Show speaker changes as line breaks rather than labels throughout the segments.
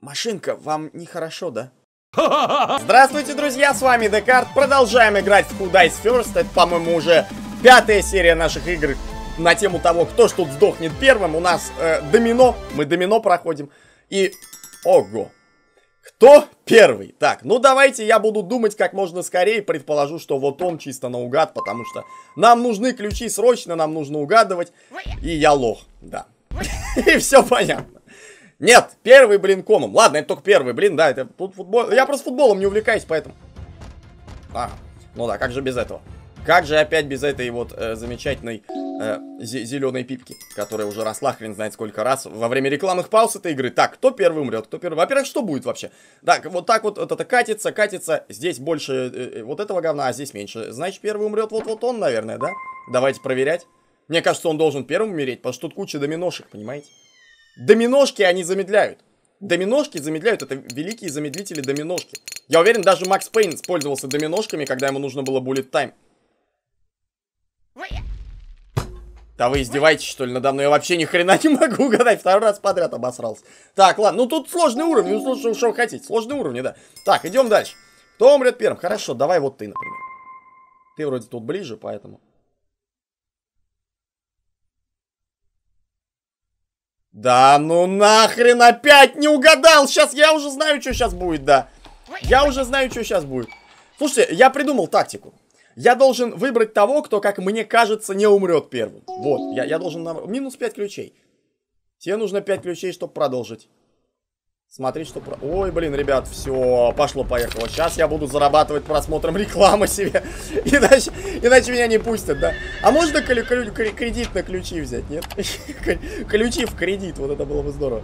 Машинка, вам нехорошо, да? Здравствуйте, друзья, с вами Декарт. Продолжаем играть в Who Dies First. Это, по-моему, уже пятая серия наших игр на тему того, кто ж тут сдохнет первым. У нас э, домино, мы домино проходим. И... Ого! Кто первый? Так, ну давайте я буду думать как можно скорее. Предположу, что вот он чисто наугад, потому что нам нужны ключи срочно, нам нужно угадывать. И я лох, да. И все понятно. Нет, первый, блин, комом. Ладно, это только первый, блин, да, это тут футбол. Я просто футболом не увлекаюсь, поэтому... А, ну да, как же без этого? Как же опять без этой вот э, замечательной э, зеленой пипки, которая уже росла хрен знает сколько раз во время рекламных пауз этой игры. Так, кто первый умрет, кто первый... Во-первых, что будет вообще? Так, вот так вот это катится, катится, здесь больше э, э, э, вот этого говна, а здесь меньше. Значит, первый умрет вот-вот он, наверное, да? Давайте проверять. Мне кажется, он должен первым умереть, потому что тут куча доминошек, понимаете? Доминошки они замедляют. Доминошки замедляют, это великие замедлители доминошки. Я уверен, даже Макс Пейн использовался доминошками, когда ему нужно было bullet time. Да вы издеваетесь, что ли, надо мной? Я вообще ни хрена не могу угадать. Второй раз подряд обосрался. Так, ладно, ну тут сложный уровень. Ну, слушай, что вы хотите. Сложные уровни, да. Так, идем дальше. Кто умрет первым? Хорошо, давай вот ты, например. Ты вроде тут ближе, поэтому... Да ну нахрен опять не угадал! Сейчас я уже знаю, что сейчас будет, да. Я уже знаю, что сейчас будет. Слушайте, я придумал тактику. Я должен выбрать того, кто, как мне кажется, не умрет первым. Вот, я, я должен... Минус 5 ключей. Тебе нужно 5 ключей, чтобы продолжить. Смотреть, что... Про... Ой, блин, ребят, все, пошло-поехало. Сейчас я буду зарабатывать просмотром рекламы себе. Иначе, иначе меня не пустят, да? А можно кредит на ключи взять, нет? Ключи в кредит, вот это было бы здорово.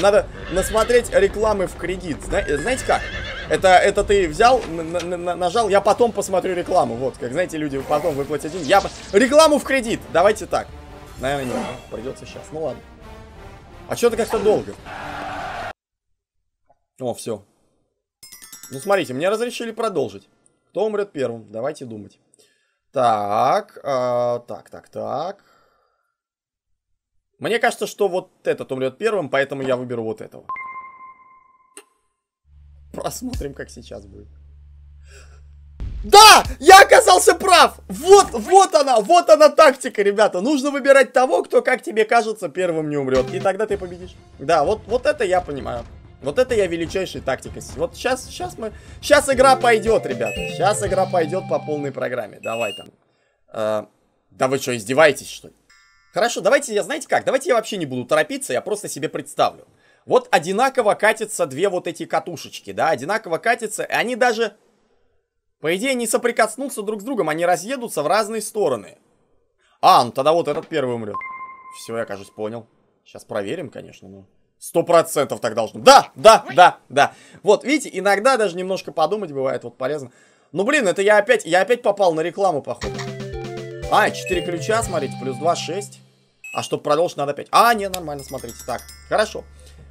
Надо насмотреть рекламы в кредит. Зна знаете как? Это, это ты взял, нажал, я потом посмотрю рекламу. Вот, как, знаете, люди потом выплатят деньги. Я... Рекламу в кредит! Давайте так. Наверное, нет. Ну, придется сейчас. Ну ладно. А что-то как-то долго. О, все. Ну, смотрите, мне разрешили продолжить. Кто умрет первым? Давайте думать. Так, э, так, так, так. Мне кажется, что вот этот умрет первым, поэтому я выберу вот этого. Посмотрим, как сейчас будет. Да! Я оказался прав! Вот, вот она, вот она тактика, ребята. Нужно выбирать того, кто, как тебе кажется, первым не умрет. И тогда ты победишь. Да, вот, вот это я понимаю. Вот это я величайшая тактика. Вот сейчас, сейчас мы... Сейчас игра пойдет, ребята. Сейчас игра пойдет по полной программе. Давай там. Э, да вы что, издеваетесь, что ли? Хорошо, давайте я, знаете как, давайте я вообще не буду торопиться, я просто себе представлю. Вот одинаково катятся две вот эти катушечки, да, одинаково катятся, и они даже, по идее, не соприкоснутся друг с другом, они разъедутся в разные стороны. А, ну тогда вот этот первый умрет. Все, я, кажется, понял. Сейчас проверим, конечно, но... Ну. Сто процентов так должно. Да, да, да, да. Вот, видите, иногда даже немножко подумать бывает вот полезно. Ну, блин, это я опять, я опять попал на рекламу, походу. А, 4 ключа, смотрите, плюс 2, 6. А чтобы продолжить, надо 5. А, не, нормально, смотрите, так, хорошо.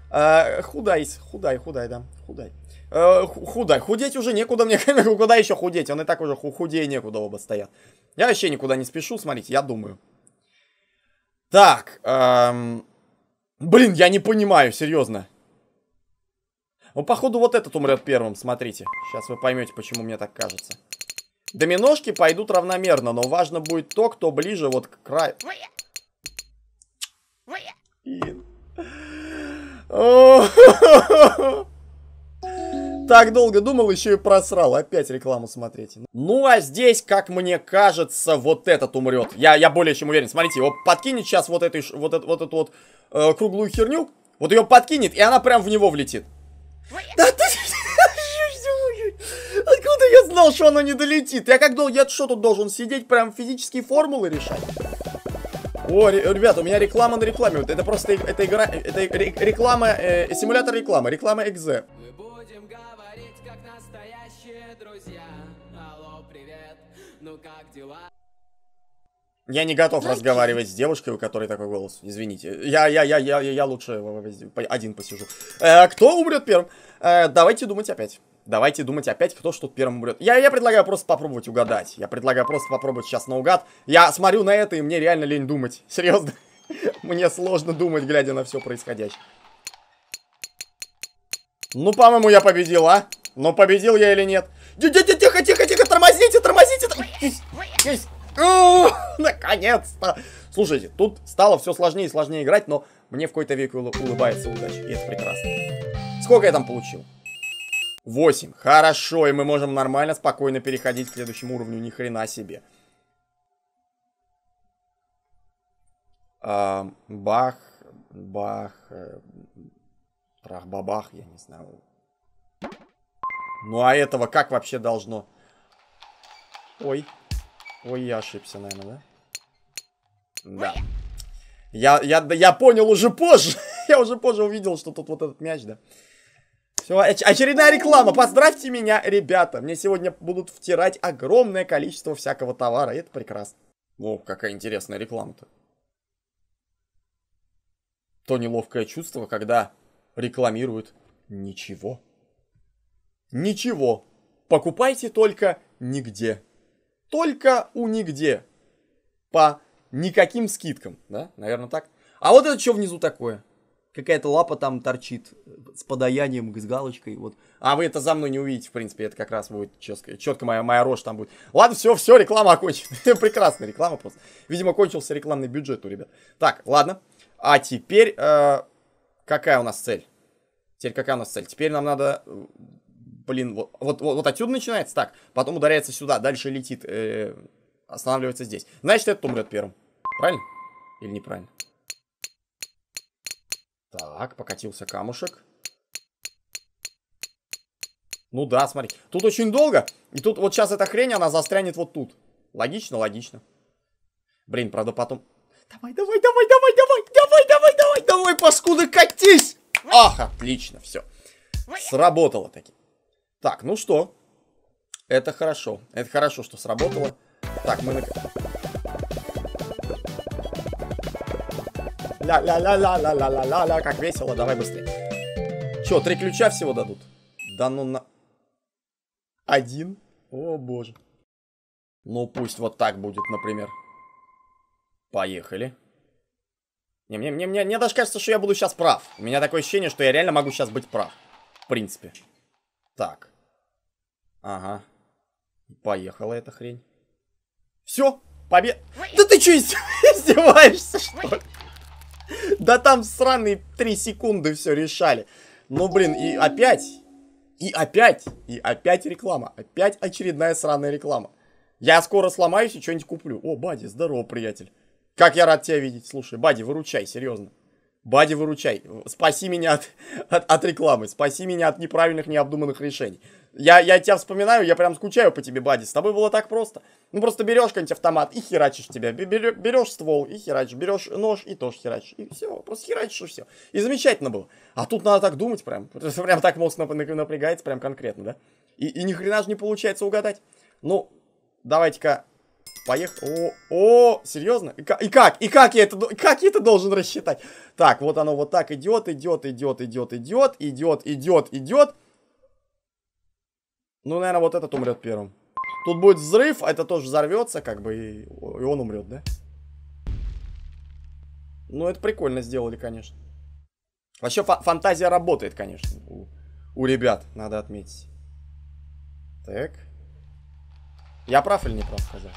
Э, худай, худай, худай, да, худай. Э, худай, худеть уже некуда мне, куда еще худеть? Он и так уже худее некуда оба стоят. Я вообще никуда не спешу, смотрите, я думаю. Так, эм... Блин, я не понимаю, серьезно. Ну, походу, вот этот умрет первым, смотрите. Сейчас вы поймете, почему мне так кажется. Доминошки пойдут равномерно, но важно будет то, кто ближе вот к краю. Блин. Так долго думал, еще и просрал. Опять рекламу смотреть. Ну, а здесь, как мне кажется, вот этот умрет. Я, я более чем уверен. Смотрите, его подкинет сейчас вот этой вот, эту, вот, эту вот э, круглую херню. Вот ее подкинет, и она прям в него влетит. Да ты... Откуда я знал, что она не долетит? Я как долго... Я что тут должен сидеть? Прям физические формулы решать? О, ребят, у меня реклама на рекламе. Вот это просто э, это игра, э, это реклама, э, симулятор рекламы, реклама Экзе. ну как дела? Я не готов разговаривать с девушкой, у которой такой голос. Извините. Я, я, я, я, я лучше э, один посижу. Э, кто умрет первым? Э, давайте думать опять. Давайте думать опять, кто что первым умрет. Я, я предлагаю просто попробовать угадать. Я предлагаю просто попробовать сейчас наугад. Я смотрю на это, и мне реально лень думать. Серьезно. Мне сложно думать, глядя на все происходящее. Ну, по-моему, я победил, а? Но ну, победил я или нет? Есть! Наконец-то! Слушайте, тут стало все сложнее и сложнее играть, но мне в какой-то век улыбается удача, и это прекрасно. Сколько я там получил? 8. Хорошо, и мы можем нормально, спокойно переходить к следующему уровню, ни хрена себе. бах, бах, э, трах-бабах, я не знаю. Ну а этого как вообще должно? Ой. Ой, я ошибся, наверное, да? Да. Я, я, я понял уже позже. я уже позже увидел, что тут вот этот мяч, да. Все, очередная реклама. Поздравьте меня, ребята. Мне сегодня будут втирать огромное количество всякого товара. И это прекрасно. О, какая интересная реклама-то. То неловкое чувство, когда рекламируют ничего. Ничего. Покупайте только нигде только у нигде. По никаким скидкам, да, наверное так. А вот это что внизу такое? Какая-то лапа там торчит э, с подаянием, с галочкой, вот. А вы это за мной не увидите, в принципе, это как раз будет четко, четко моя, моя рожь там будет. Ладно, все, все, реклама окончена. Прекрасная реклама просто. Видимо, кончился рекламный бюджет у ребят. Так, ладно. А теперь, э, какая у нас цель? Теперь какая у нас цель? Теперь нам надо э, блин, вот, вот, вот, вот отсюда начинается так, потом ударяется сюда, дальше летит, э, останавливается здесь. Значит, этот умрет первым. Правильно? Или неправильно? Так, покатился камушек. Ну да, смотри. Тут очень долго. И тут вот сейчас эта хрень, она застрянет вот тут. Логично, логично. Блин, правда потом... Давай, давай, давай, давай, давай, давай, давай, давай, давай, паскуда, катись! Ах, отлично, все. Сработало таки. Так, ну что? Это хорошо. Это хорошо, что сработало. Так, мы... Ля-ля-ля-ля-ля-ля-ля-ля, как весело, давай быстрее. Че, три ключа всего дадут? Да ну на... Один? О боже. Ну пусть вот так будет, например. Поехали. Не, мне, мне, мне, мне даже кажется, что я буду сейчас прав. У меня такое ощущение, что я реально могу сейчас быть прав. В принципе. Так. Ага. Поехала эта хрень. Все, побед... Да ты что, издеваешься, что ли? Да там сраные три секунды все решали. Ну, блин, и опять... И опять, и опять реклама. Опять очередная сраная реклама. Я скоро сломаюсь и что-нибудь куплю. О, Бади, здорово, приятель. Как я рад тебя видеть. Слушай, Бади, выручай, серьезно. Бади, выручай. Спаси меня от, от, от рекламы. Спаси меня от неправильных, необдуманных решений. Я, я тебя вспоминаю, я прям скучаю по тебе, Бади. С тобой было так просто. Ну, просто берешь какой-нибудь автомат и херачишь тебя. Берешь, ствол и херачишь. Берешь нож и тоже херачишь. И все, просто херачишь и все. И замечательно было. А тут надо так думать прям. Прям так мозг напрягается прям конкретно, да? И, и ни хрена же не получается угадать. Ну, давайте-ка Поехал. О, о, серьезно? И как, и как, и как я это, как я это должен рассчитать? Так, вот оно вот так идет, идет, идет, идет, идет, идет, идет, идет. Ну, наверное, вот этот умрет первым. Тут будет взрыв, а это тоже взорвется, как бы, и, и он умрет, да? Ну, это прикольно сделали, конечно. Вообще, фа фантазия работает, конечно, у, у ребят, надо отметить. Так. Я прав или не прав сказать?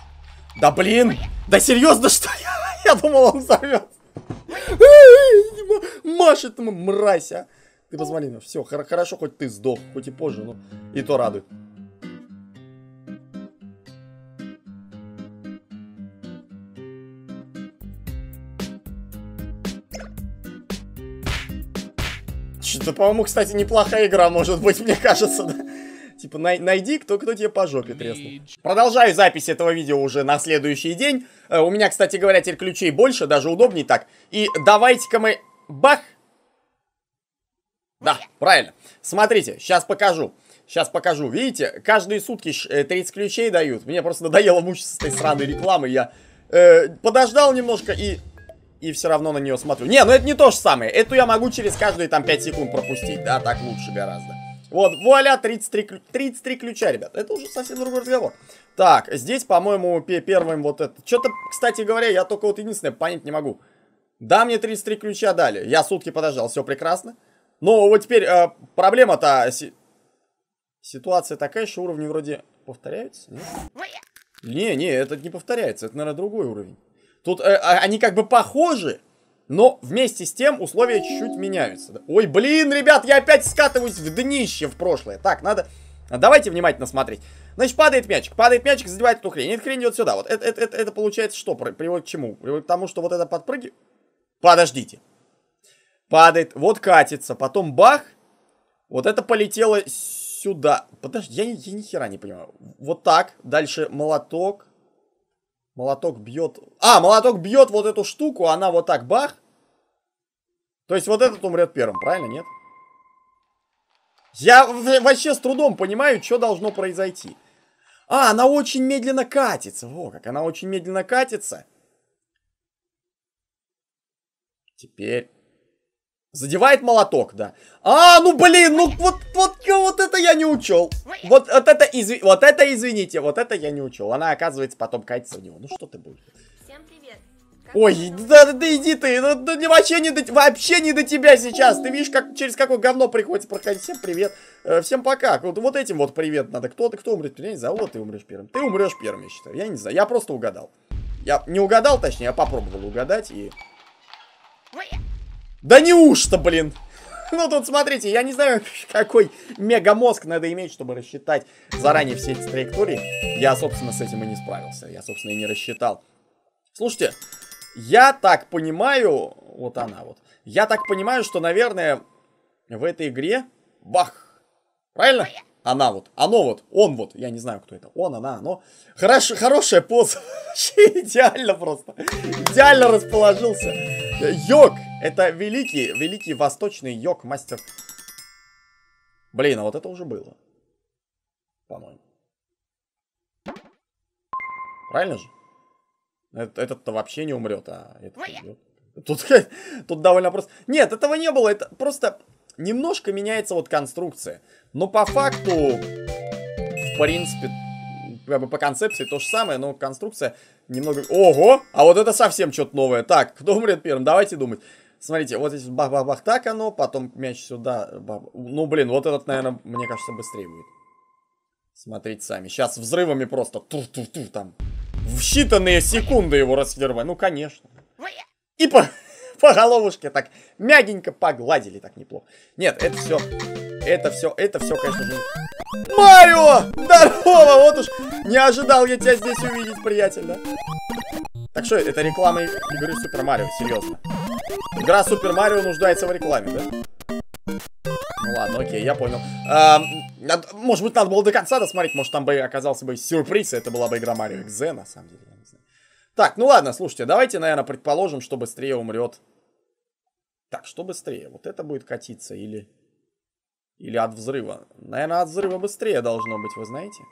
Да блин! Да серьезно, что я? Я думал, он зовет. Машет ему, мразь, а. Ты позвони мне, все, хорошо, хоть ты сдох, хоть и позже, но и то радует. Что-то, по-моему, кстати, неплохая игра может быть, мне кажется, да? Типа, най найди, кто, кто тебе по жопе треснул. Продолжаю запись этого видео уже на следующий день. Э, у меня, кстати говоря, теперь ключей больше, даже удобнее так. И давайте-ка мы... Бах! Да, правильно. Смотрите, сейчас покажу. Сейчас покажу. Видите, каждые сутки 30 э, ключей дают. Мне просто надоело мучиться с этой сраной рекламой. Я э, подождал немножко и... И все равно на нее смотрю. Не, ну это не то же самое. Эту я могу через каждые там 5 секунд пропустить. Да, так лучше гораздо. Вот, вуаля, 33, 33 ключа, ребят. Это уже совсем другой разговор. Так, здесь, по-моему, первым вот это... Что-то, кстати говоря, я только вот единственное понять не могу. Да, мне 33 ключа дали. Я сутки подождал, все прекрасно. Но вот теперь э, проблема-то... Си... Ситуация такая, что уровни вроде повторяются, Не, не, этот не повторяется. Это, наверное, другой уровень. Тут э, а, они как бы похожи, но вместе с тем условия чуть-чуть меняются. Ой, блин, ребят, я опять скатываюсь в днище в прошлое. Так, надо... Давайте внимательно смотреть. Значит, падает мячик. Падает мячик, задевает эту хрень. Эта хрень идет сюда. Вот это, это, это, это получается что? Приводит к чему? Приводит к тому, что вот это подпрыги? Подождите. Падает. Вот катится. Потом бах. Вот это полетело сюда. Подожди, я, я ни хера не понимаю. Вот так. Дальше молоток. Молоток бьет... А, молоток бьет вот эту штуку, она вот так бах. То есть вот этот умрет первым, правильно, нет? Я вообще с трудом понимаю, что должно произойти. А, она очень медленно катится. Во, как она очень медленно катится. Теперь Задевает молоток, да. А, ну блин, ну вот, вот, вот это я не учел. Вот, вот это, изв... вот это извините, вот это я не учел. Она, оказывается, потом катится у него. Ну что ты будешь? Всем привет. Как Ой, да, да, иди ты, ну, да, да, вообще, не до, вообще не до тебя сейчас. Ты видишь, как, через какое говно приходится проходить. Всем привет, э, всем пока. Вот, вот этим вот привет надо. Кто, ты, кто умрет? Я не знаю, вот ты умрешь первым. Ты умрешь первым, я считаю. Я не знаю, я просто угадал. Я не угадал, точнее, я попробовал угадать и... Да неужто, блин? Ну тут смотрите, я не знаю, какой мегамозг надо иметь, чтобы рассчитать заранее все эти траектории. Я, собственно, с этим и не справился. Я, собственно, и не рассчитал. Слушайте, я так понимаю... Вот она вот. Я так понимаю, что, наверное, в этой игре... Бах! Правильно? Она вот. Оно вот. Он вот. Я не знаю, кто это. Он, она, оно. Хорош, хорошая поза. Идеально просто. Идеально расположился. Йог! Это великий, великий восточный йог мастер. Блин, а вот это уже было. По-моему. Правильно же? Этот-то вообще не умрет, а этот умрет. Тут, тут довольно просто... Нет, этого не было, это просто немножко меняется вот конструкция. Но по факту, в принципе, как бы по концепции то же самое, но конструкция немного... Ого! А вот это совсем что-то новое. Так, кто умрет первым? Давайте думать. Смотрите, вот здесь бах-бах-бах так оно, потом мяч сюда. Бах. Ну, блин, вот этот, наверное, мне кажется, быстрее будет. Смотрите сами. Сейчас взрывами просто тур-тур-тур там. В считанные секунды его рассервали. Ну, конечно. И по, по головушке так мягенько погладили так неплохо. Нет, это все... Это все, это все, конечно же... Марио! Здорово! Вот уж не ожидал я тебя здесь увидеть, приятель, да? Так что, это реклама игры Супер Марио, серьезно. Игра Супер Марио нуждается в рекламе, да? Ну ладно, окей, я понял. А, может быть, надо было до конца досмотреть, может, там бы оказался бы сюрприз, это была бы игра Марио XZ, на самом деле, я не знаю. Так, ну ладно, слушайте, давайте, наверное, предположим, что быстрее умрет. Так, что быстрее? Вот это будет катиться или... Или от взрыва? Наверное, от взрыва быстрее должно быть, вы знаете?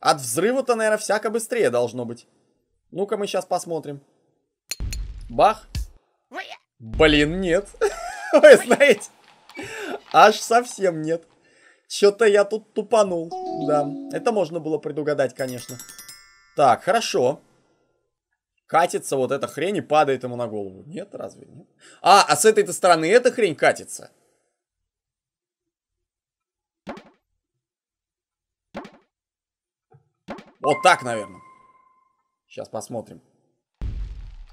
От взрыва-то, наверное, всяко быстрее должно быть. Ну-ка мы сейчас посмотрим. Бах. Блин, нет. Вы знаете, аж совсем нет. что то я тут тупанул. Да, это можно было предугадать, конечно. Так, хорошо. Катится вот эта хрень и падает ему на голову. Нет, разве нет? А, а с этой-то стороны эта хрень катится? Вот так, наверное. Сейчас посмотрим.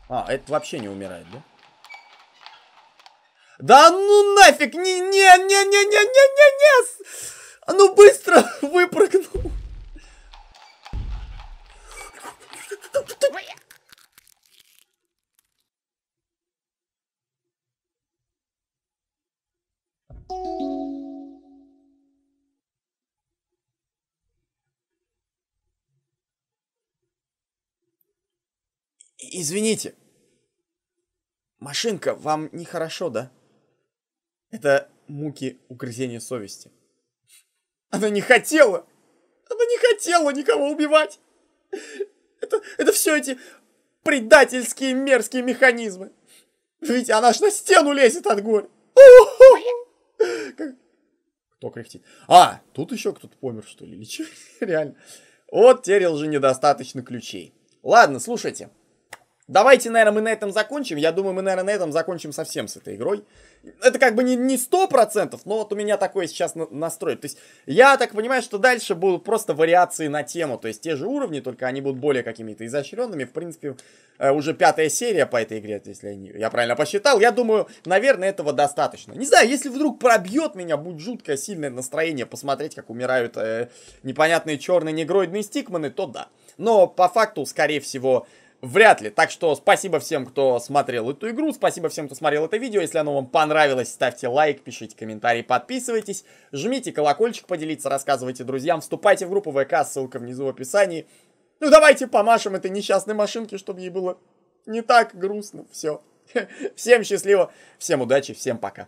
А, это вообще не умирает, да? Да ну нафиг, не, не, не, не, не, не, не, не, а ну быстро выпрыгнул. Извините. Машинка, вам нехорошо, да? Это муки угрызения совести. Она не хотела! Она не хотела никого убивать! Это, это все эти предательские мерзкие механизмы. Ведь она ж на стену лезет от горя. Кто кряхтит? А, тут еще кто-то помер, что ли? Или Реально. Вот терил же недостаточно ключей. Ладно, слушайте. Давайте, наверное, мы на этом закончим. Я думаю, мы, наверное, на этом закончим совсем с этой игрой. Это как бы не, не 100%, но вот у меня такой сейчас настрой. То есть я так понимаю, что дальше будут просто вариации на тему. То есть те же уровни, только они будут более какими-то изощренными. В принципе, э, уже пятая серия по этой игре, если я правильно посчитал. Я думаю, наверное, этого достаточно. Не знаю, если вдруг пробьет меня, будет жуткое сильное настроение посмотреть, как умирают э, непонятные черные негроидные стикманы, то да. Но по факту, скорее всего, вряд ли. Так что спасибо всем, кто смотрел эту игру, спасибо всем, кто смотрел это видео. Если оно вам понравилось, ставьте лайк, пишите комментарии, подписывайтесь, жмите колокольчик поделиться, рассказывайте друзьям, вступайте в группу ВК, ссылка внизу в описании. Ну давайте помашем этой несчастной машинке, чтобы ей было не так грустно. Все. Всем счастливо, всем удачи, всем пока.